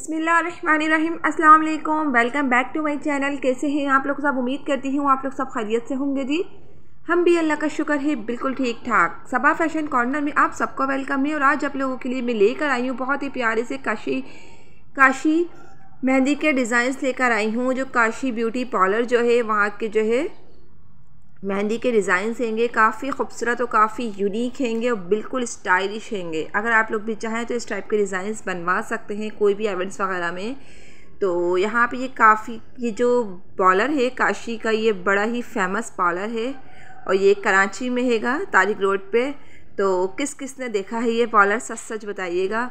बिसमीम अल्लाम welcome back to my channel कैसे हैं आप लोग सब उम्मीद करती हूँ आप लोग सब खैरियत से होंगे जी हम भी अल्लाह का शुक्र है बिल्कुल ठीक ठाक सबा फैशन कॉर्नर में आप सबको वेलकम है और आज आप लोगों के लिए मैं लेकर आई हूँ बहुत ही प्यारे से काशी काशी मेहंदी के डिज़ाइंस लेकर आई हूँ जो काशी ब्यूटी पार्लर जो है वहाँ के जो है मेहंदी के डिज़ाइंस होंगे काफ़ी खूबसूरत और काफ़ी यूनिक होंगे और बिल्कुल स्टाइलिश होंगे अगर आप लोग भी चाहें तो इस टाइप के डिज़ाइंस बनवा सकते हैं कोई भी इवेंट्स वगैरह में तो यहाँ पे ये काफ़ी ये जो पॉलर है काशी का ये बड़ा ही फेमस पॉलर है और ये कराची में हैगा तारिक रोड पे तो किस किस ने देखा है ये पॉलर सच सच बताइएगा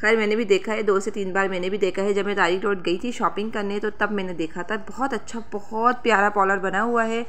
खैर मैंने भी देखा है दो से तीन बार मैंने भी देखा है जब मैं तारिक रोड गई थी शॉपिंग करने तो तब मैंने देखा था बहुत अच्छा बहुत प्यारा पॉलर बना हुआ है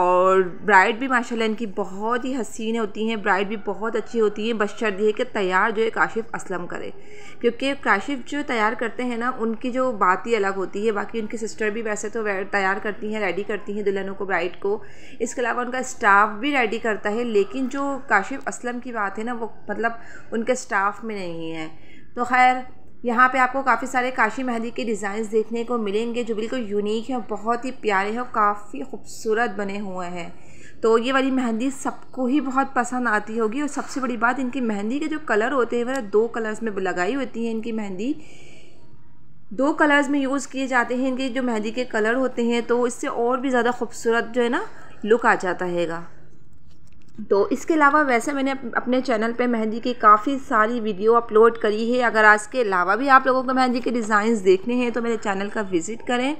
और ब्राइड भी माशाल्लाह इनकी बहुत ही हसीन होती हैं ब्राइड भी बहुत अच्छी होती है बशर दी है कि तैयार जो है काशिफ़ असलम करे क्योंकि काशिफ़ जो तैयार करते हैं ना उनकी जो बात ही अलग होती है बाकी उनकी सिस्टर भी वैसे तो तैयार करती हैं रेडी करती हैं दुल्हनों को ब्राइड को इसके अलावा उनका स्टाफ भी रेडी करता है लेकिन जो काशिफ़ असलम की बात है ना वो मतलब उनके स्टाफ में नहीं है तो खैर यहाँ पे आपको काफ़ी सारे काशी मेहंदी के डिज़ाइंस देखने को मिलेंगे जो बिल्कुल यूनिक हैं बहुत ही प्यारे हैं और काफ़ी खूबसूरत बने हुए हैं तो ये वाली मेहंदी सबको ही बहुत पसंद आती होगी और सबसे बड़ी बात इनकी मेहंदी के जो कलर होते हैं वह दो कलर्स में लगाई होती है इनकी मेहंदी दो कलर्स में यूज़ किए जाते हैं इनके जो मेहंदी के कलर होते हैं तो इससे और भी ज़्यादा खूबसूरत जो है ना लुक आ जाता हैगा तो इसके अलावा वैसे मैंने अपने चैनल पे मेहंदी की काफ़ी सारी वीडियो अपलोड करी है अगर आज के अलावा भी आप लोगों को मेहंदी के डिज़ाइंस देखने हैं तो मेरे चैनल का विज़िट करें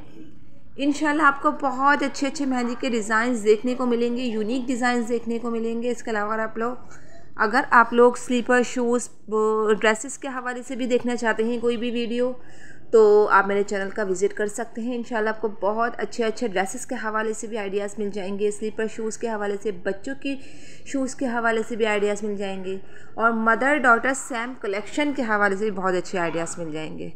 इन आपको बहुत अच्छे अच्छे मेहंदी के डिज़ाइंस देखने को मिलेंगे यूनिक डिज़ाइंस देखने को मिलेंगे इसके अलावा आप लोग अगर आप लोग स्लीपर शूज़ ड्रेसिस के हवाले से भी देखना चाहते हैं कोई भी वीडियो तो आप मेरे चैनल का विज़िट कर सकते हैं इन आपको बहुत अच्छे अच्छे ड्रेसेस के हवाले से भी आइडियाज़ मिल जाएंगे स्लीपर शूज़ के हवाले से बच्चों की शूज़ के हवाले से भी आइडियाज़ मिल जाएंगे और मदर डॉटर सैम कलेक्शन के हवाले से भी बहुत अच्छे आइडियाज़ मिल जाएंगे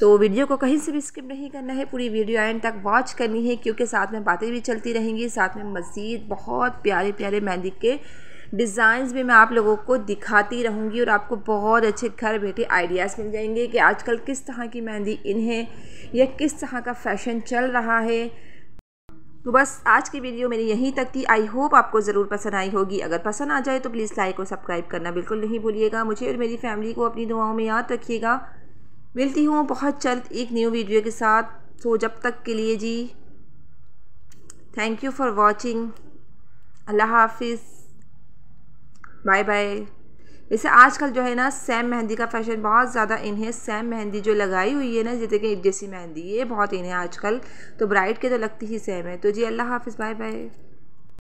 तो वीडियो को कहीं से भी स्किप नहीं करना है पूरी वीडियो एंड तक वॉच करनी है क्योंकि साथ में बातें भी चलती रहेंगी साथ में मज़ीद बहुत प्यारे प्यारे मेहंदी के डिज़ाइंस भी मैं आप लोगों को दिखाती रहूँगी और आपको बहुत अच्छे घर बैठे आइडियाज़ मिल जाएंगे कि आजकल किस तरह की मेहंदी इन है या किस तरह का फ़ैशन चल रहा है तो बस आज की वीडियो मेरी यहीं तक थी आई होप आपको ज़रूर पसंद आई होगी अगर पसंद आ जाए तो प्लीज़ लाइक और सब्सक्राइब करना बिल्कुल नहीं भूलिएगा मुझे और मेरी फैमिली को अपनी दुआओं में याद रखिएगा मिलती हूँ बहुत जल्द एक न्यू वीडियो के साथ तो जब तक के लिए जी थैंक यू फॉर वॉचिंग अल्लाह हाफिज़ बाय बाय जैसे आजकल जो है ना सैम मेहंदी का फैशन बहुत ज़्यादा इन्हें सैम मेहंदी जो लगाई हुई है ना जैसे कि जैसी मेहंदी ये बहुत इन्हें आजकल तो ब्राइड के तो लगती ही सेम है तो जी अल्लाह हाफिज़ बाय बाय